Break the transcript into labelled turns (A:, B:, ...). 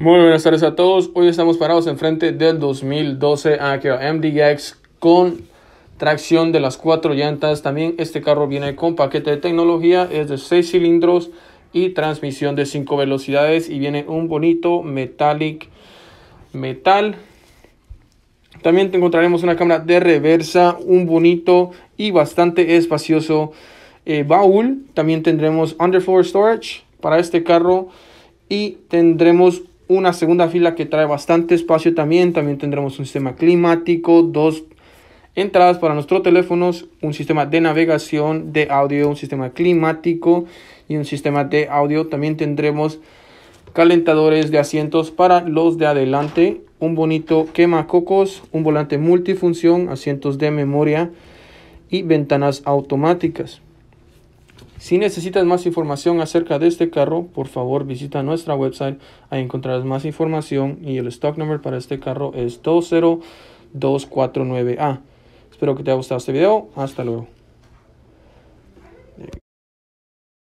A: Muy buenas tardes a todos. Hoy estamos parados enfrente del 2012 Acura MDX con tracción de las cuatro llantas. También este carro viene con paquete de tecnología, es de 6 cilindros y transmisión de 5 velocidades y viene un bonito metallic metal. También te encontraremos una cámara de reversa, un bonito y bastante espacioso eh, baúl. También tendremos underfloor storage para este carro y tendremos una segunda fila que trae bastante espacio también. También tendremos un sistema climático, dos entradas para nuestros teléfonos, un sistema de navegación de audio, un sistema climático y un sistema de audio. También tendremos calentadores de asientos para los de adelante, un bonito quemacocos, un volante multifunción, asientos de memoria y ventanas automáticas. Si necesitas más información acerca de este carro, por favor visita nuestra website. Ahí encontrarás más información y el stock number para este carro es 20249A. Espero que te haya gustado este video. Hasta luego.